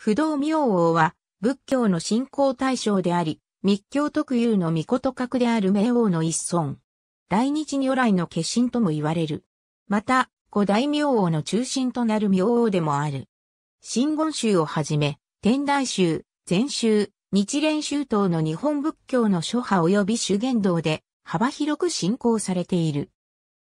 不動明王は仏教の信仰対象であり、密教特有の御事格である明王の一尊。大日如来の化身とも言われる。また、五大明王の中心となる明王でもある。真言宗をはじめ、天台宗、禅宗、日蓮宗等の日本仏教の諸派及び修験道で幅広く信仰されている。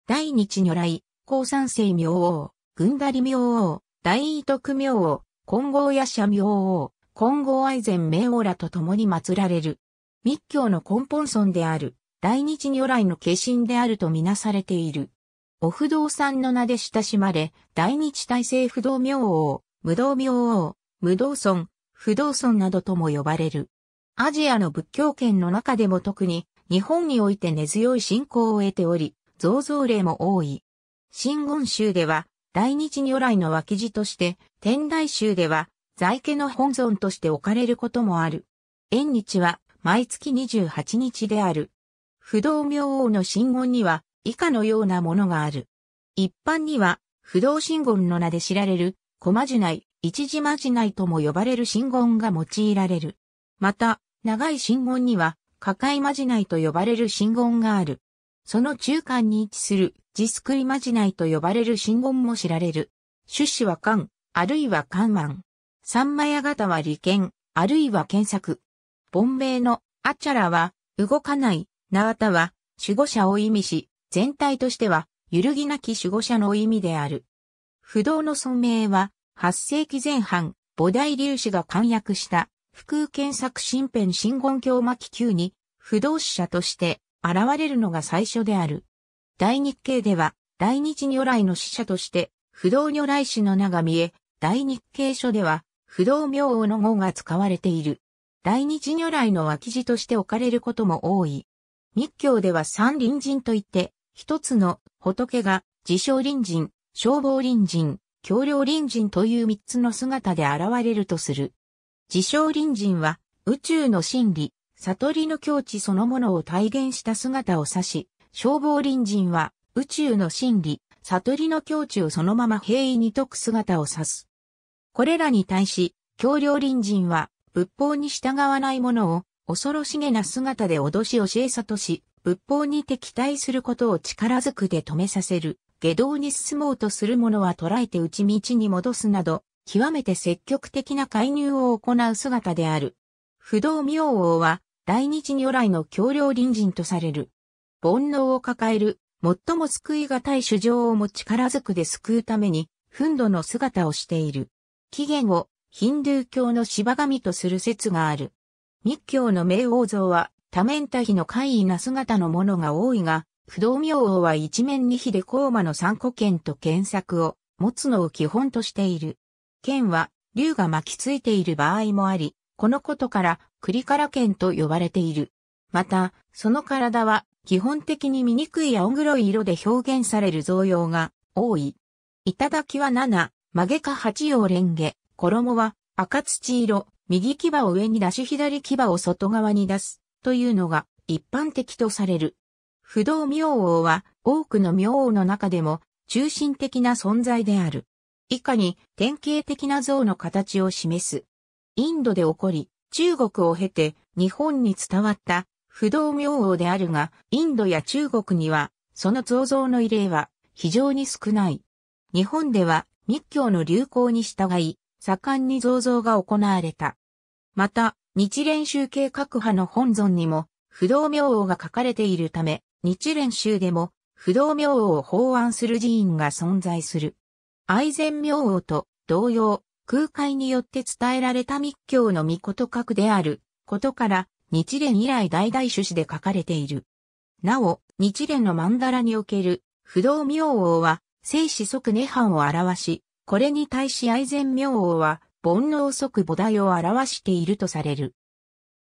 大日如来、高三世明王、群だり明王、大異徳明王、金剛や社明王、金剛愛禅明王らと共に祀られる。密教の根本尊である、大日如来の化身であるとみなされている。お不動産の名で親しまれ、大日大政不動明王、無動明王、無動尊、不動尊などとも呼ばれる。アジアの仏教圏の中でも特に、日本において根強い信仰を得ており、造像例も多い。真言宗では、大日如来の脇地として、天台宗では、在家の本尊として置かれることもある。縁日は、毎月28日である。不動明王の神言には、以下のようなものがある。一般には、不動神言の名で知られる、小まじない、一字まじないとも呼ばれる神言が用いられる。また、長い神言には、加海まじないと呼ばれる神言がある。その中間に位置するジスクイマジナイと呼ばれる真言も知られる。種子は漢、あるいは漢満。三枚屋型は利権、あるいは検索。凡名のアチャラは、動かない、ナ田タは、守護者を意味し、全体としては、揺るぎなき守護者の意味である。不動の存名は、8世紀前半、菩提粒子が簡約した、腹空検索新編真言教巻球に、不動死者として現れるのが最初である。大日経では、大日如来の使者として、不動如来師の名が見え、大日経書では、不動明王の語が使われている。大日如来の脇字として置かれることも多い。密教では三輪人といって、一つの仏が自称輪人、消防輪人、橋梁輪人という三つの姿で現れるとする。自称輪人は宇宙の真理、悟りの境地そのものを体現した姿を指し、消防隣人は、宇宙の真理、悟りの境地をそのまま平易に解く姿を指す。これらに対し、橋梁隣人は、仏法に従わない者を、恐ろしげな姿で脅し教え悟し、仏法に敵対することを力ずくで止めさせる。下道に進もうとする者はらえて内道に戻すなど、極めて積極的な介入を行う姿である。不動明王は、大日如来の橋梁隣人とされる。煩悩を抱える、最も救いがたい主情をも力ずくで救うために、憤怒の姿をしている。起源をヒンドゥー教の芝神とする説がある。密教の冥王像は多面多比の怪異な姿のものが多いが、不動明王は一面二比で高魔の三個剣と剣作を持つのを基本としている。剣は竜が巻きついている場合もあり、このことから栗から剣と呼ばれている。また、その体は基本的に醜い青黒い色で表現される造用が多い。頂は7、曲げか8葉レンゲ、衣は赤土色、右牙を上に出し左牙を外側に出すというのが一般的とされる。不動明王は多くの明王の中でも中心的な存在である。以下に典型的な像の形を示す。インドで起こり、中国を経て日本に伝わった不動明王であるが、インドや中国には、その造像の異例は非常に少ない。日本では密教の流行に従い、盛んに造像が行われた。また、日蓮宗系各派の本尊にも、不動明王が書かれているため、日蓮宗でも、不動明王を法案する寺院が存在する。愛禅明王と同様、空海によって伝えられた密教の御事格であることから、日蓮以来代々種子で書かれている。なお、日蓮の曼荼羅における不動明王は、生死即涅槃を表し、これに対し愛禅明王は、煩悩即菩提を表しているとされる。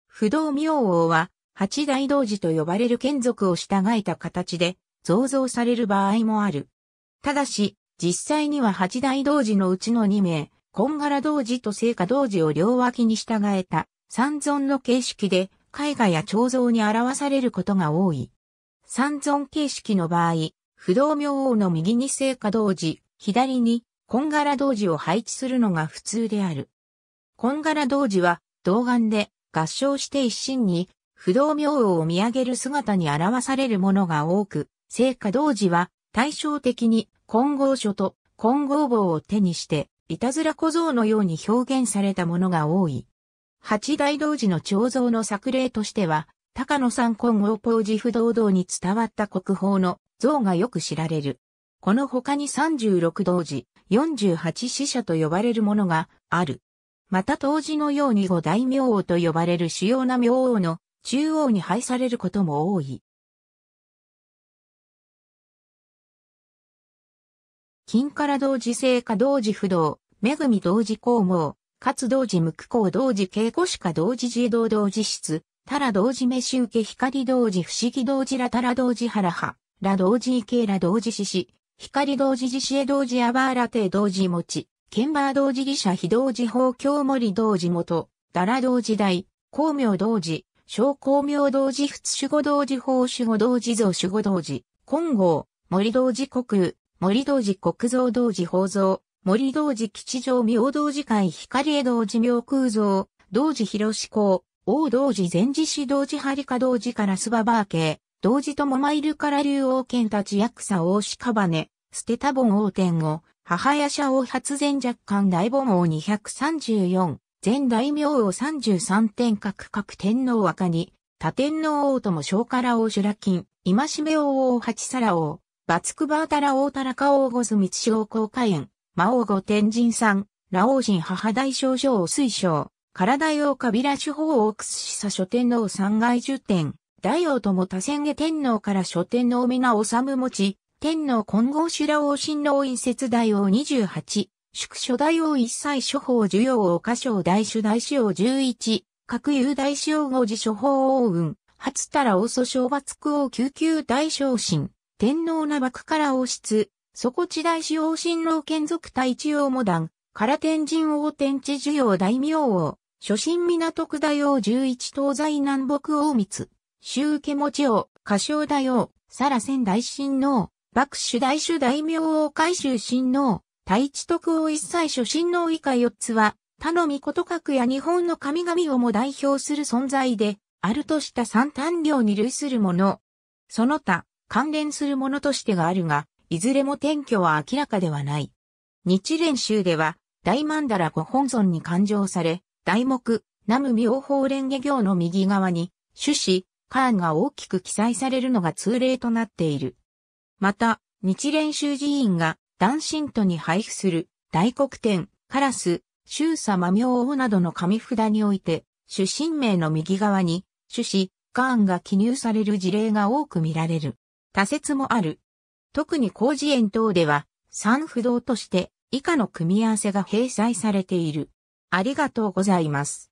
不動明王は、八大道寺と呼ばれる眷属を従えた形で、造像される場合もある。ただし、実際には八大道寺のうちの二名、金柄ガ道寺と聖火道寺を両脇に従えた三尊の形式で絵画や彫像に表されることが多い。三尊形式の場合、不動明王の右に聖火同時、左に金柄同時を配置するのが普通である。金柄同時は、動眼で合唱して一心に、不動明王を見上げる姿に表されるものが多く、聖火同時は対照的に金剛書と金剛棒を手にして、いたずら小僧のように表現されたものが多い。八大道寺の彫像の作例としては、高野山金王宝寺不動堂に伝わった国宝の像がよく知られる。この他に36道寺、48死者と呼ばれるものがある。また当時のように五大明王と呼ばれる主要な明王の中央に配されることも多い。金から同時聖火同時不動、恵み同時公網、かつ同時無苦行同時稽古しか同時自動同時室、たら同時飯受け光同時不思議同時らたら同時原派、ら同時池ら同時獅子、光同時自死へ同時アバーラテ同時持ち、ンバー同時義者非同時法教森同時元、だら同時大、光明同時、小光明同時仏守護同時法守護同時像守護同時、金剛、森同時国森同時国造同時法像、森道寺吉祥明道寺会光江道寺明空像、道寺広志公、王道寺善寺市道寺張家道寺からスババー系、道寺もマイルから竜王剣たち役者王子かば捨てた盆王天を、母屋社王発前若干大盆王234、前大名王33天閣各天皇赤に、他天皇王とも小から王修羅金、今しめ王王八皿王、バツクバータラ王タラカ王五ズ道小公開園、魔王御天神さん、羅王神母大少将を推奨、体大王カビラ手法を屈しさ書天皇三外十天、大王とも多千下天皇から書天皇皆治む持ち、天皇金剛修羅王神皇院説大王二十八、宿所大王一切処方授与を箇所大主大使王十一、各有大使王五寺処方王運、初たら王祖昭罰区王救急大昇進、天皇な幕から王室、底地大使王神老剣族太一王モダン、唐天神王天地需要大名王、初心港区大王十一東西南北王密、周家持王、歌唱大王、サラ仙大神王、幕主大主大名王海州神王、大地徳王一切初心王以下四つは、他の御事格や日本の神々をも代表する存在で、あるとした三単領に類するもの。その他、関連するものとしてがあるが、いずれも転居は明らかではない。日蓮宗では、大曼荼羅ご本尊に勘定され、題目、南無妙法蓮華経の右側に、種子、カーンが大きく記載されるのが通例となっている。また、日蓮宗寺院が、男神徒に配布する、大黒天、カラス、周様妙王などの紙札において、主神名の右側に、種子、カーンが記入される事例が多く見られる。多説もある。特に工事園等では、三不動として以下の組み合わせが閉鎖されている。ありがとうございます。